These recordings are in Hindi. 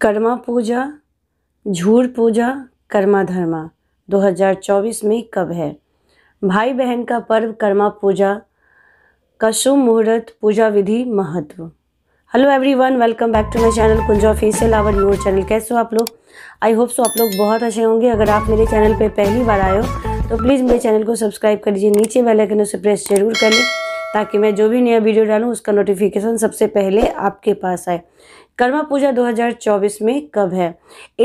कर्मा पूजा झूर पूजा कर्मा धर्मा 2024 में कब है भाई बहन का पर्व कर्मा पूजा का शुभ मुहूर्त पूजा विधि महत्व hello everyone welcome back to my channel कुंजा फेसियल आवर न्यू चैनल कैसे हो आप लोग आई होप सो आप लोग बहुत अच्छे होंगे अगर आप मेरे चैनल पे पहली बार आए हो तो प्लीज़ मेरे चैनल को सब्सक्राइब कर लीजिए नीचे बेल उसे प्रेस जरूर कर लें ताकि मैं जो भी नया वीडियो डालूँ उसका नोटिफिकेशन सबसे पहले आपके पास आए कर्मा पूजा 2024 में कब है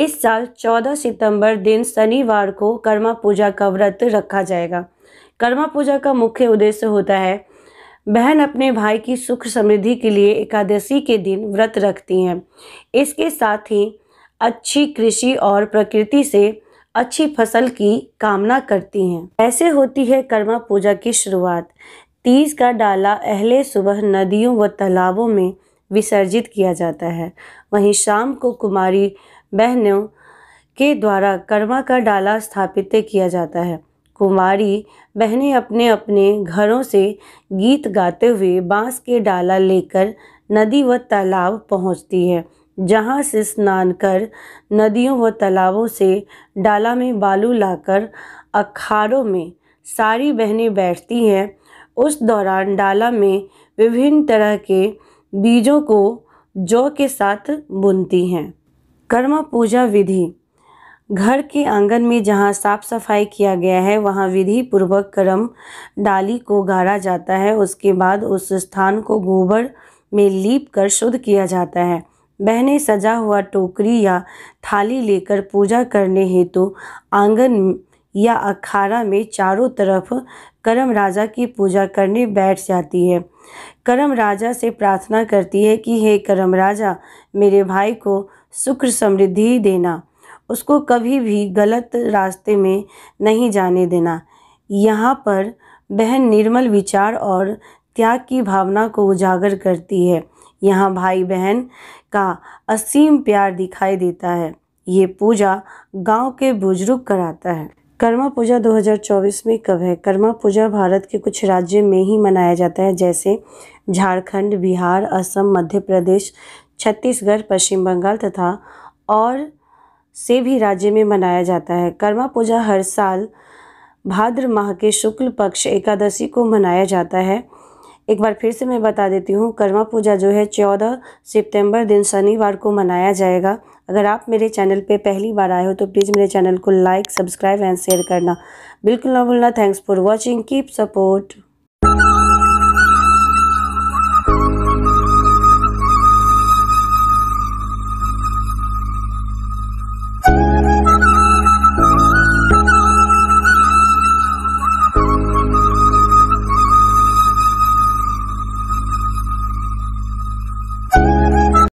इस साल 14 सितंबर दिन शनिवार को कर्मा पूजा का व्रत रखा जाएगा कर्मा पूजा का मुख्य उद्देश्य होता है बहन अपने भाई की सुख समृद्धि के लिए एकादशी के दिन व्रत रखती हैं इसके साथ ही अच्छी कृषि और प्रकृति से अच्छी फसल की कामना करती हैं ऐसे होती है कर्मा पूजा की शुरुआत तीज का डाला अहले सुबह नदियों व तालाबों में विसर्जित किया जाता है वहीं शाम को कुमारी बहनों के द्वारा कर्मा का डाला स्थापित किया जाता है कुमारी बहनें अपने अपने घरों से गीत गाते हुए बांस के डाला लेकर नदी व तालाब पहुंचती है जहां से स्नान कर नदियों व तालाबों से डाला में बालू लाकर अखाड़ों में सारी बहनें बैठती हैं उस दौरान डाला में विभिन्न तरह के बीजों को जौ के साथ बुनती हैं कर्मा पूजा विधि घर के आंगन में जहाँ साफ सफाई किया गया है वहाँ विधि पूर्वक कर्म डाली को गाड़ा जाता है उसके बाद उस स्थान को गोबर में लीप कर शुद्ध किया जाता है बहने सजा हुआ टोकरी या थाली लेकर पूजा करने हेतु तो आंगन या अखाड़ा में चारों तरफ करम राजा की पूजा करने बैठ जाती है करम राजा से प्रार्थना करती है कि हे करम राजा मेरे भाई को सुख समृद्धि देना उसको कभी भी गलत रास्ते में नहीं जाने देना यहाँ पर बहन निर्मल विचार और त्याग की भावना को उजागर करती है यहाँ भाई बहन का असीम प्यार दिखाई देता है ये पूजा गांव के बुजुर्ग कराता है कर्मा पूजा 2024 में कब है कर्मा पूजा भारत के कुछ राज्य में ही मनाया जाता है जैसे झारखंड बिहार असम मध्य प्रदेश छत्तीसगढ़ पश्चिम बंगाल तथा और से भी राज्य में मनाया जाता है कर्मा पूजा हर साल भाद्र माह के शुक्ल पक्ष एकादशी को मनाया जाता है एक बार फिर से मैं बता देती हूँ कर्मा पूजा जो है चौदह सितंबर दिन शनिवार को मनाया जाएगा अगर आप मेरे चैनल पे पहली बार आए हो तो प्लीज़ मेरे चैनल को लाइक सब्सक्राइब एंड शेयर करना बिल्कुल ना भूलना thanks for watching keep support